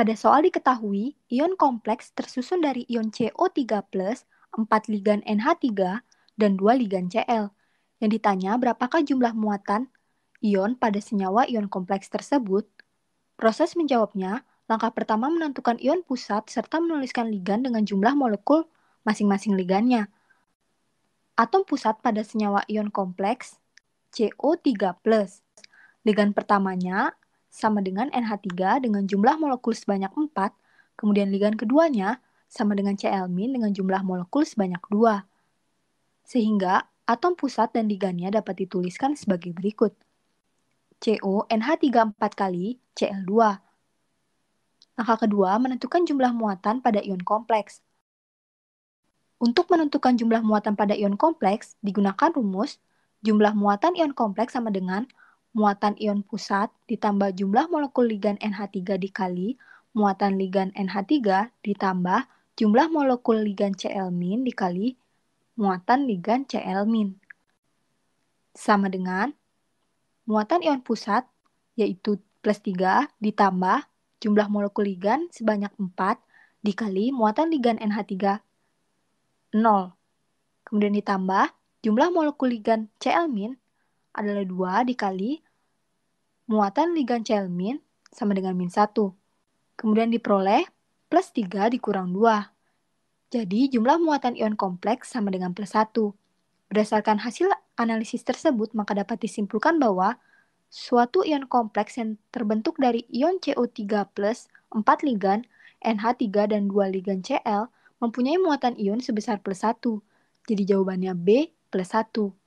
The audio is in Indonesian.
Pada soal diketahui, ion kompleks tersusun dari ion CO3+, 4 ligan NH3, dan 2 ligan Cl. Yang ditanya berapakah jumlah muatan ion pada senyawa ion kompleks tersebut? Proses menjawabnya, langkah pertama menentukan ion pusat serta menuliskan ligan dengan jumlah molekul masing-masing ligannya. Atom pusat pada senyawa ion kompleks CO3+. Ligan pertamanya sama dengan NH3 dengan jumlah molekul sebanyak 4, kemudian ligan keduanya sama dengan Cl- dengan jumlah molekul sebanyak 2. Sehingga atom pusat dan ligannya dapat dituliskan sebagai berikut. CO NH3 4 kali Cl2. Langkah kedua menentukan jumlah muatan pada ion kompleks. Untuk menentukan jumlah muatan pada ion kompleks, digunakan rumus jumlah muatan ion kompleks sama dengan muatan ion pusat ditambah jumlah molekul ligan NH3 dikali muatan ligan NH3 ditambah jumlah molekul ligan Cl- min dikali muatan ligan Cl-. min Sama dengan muatan ion pusat yaitu plus 3 ditambah jumlah molekul ligan sebanyak 4 dikali muatan ligan NH3 0. Kemudian ditambah jumlah molekul ligan Cl- min adalah 2 dikali muatan ligan celmin sama dengan min 1. Kemudian diperoleh plus 3 dikurang 2. Jadi jumlah muatan ion kompleks sama dengan plus 1. Berdasarkan hasil analisis tersebut, maka dapat disimpulkan bahwa suatu ion kompleks yang terbentuk dari ion CO3 plus 4 ligan, NH3 dan 2 ligan Cl mempunyai muatan ion sebesar plus 1. Jadi jawabannya B plus 1.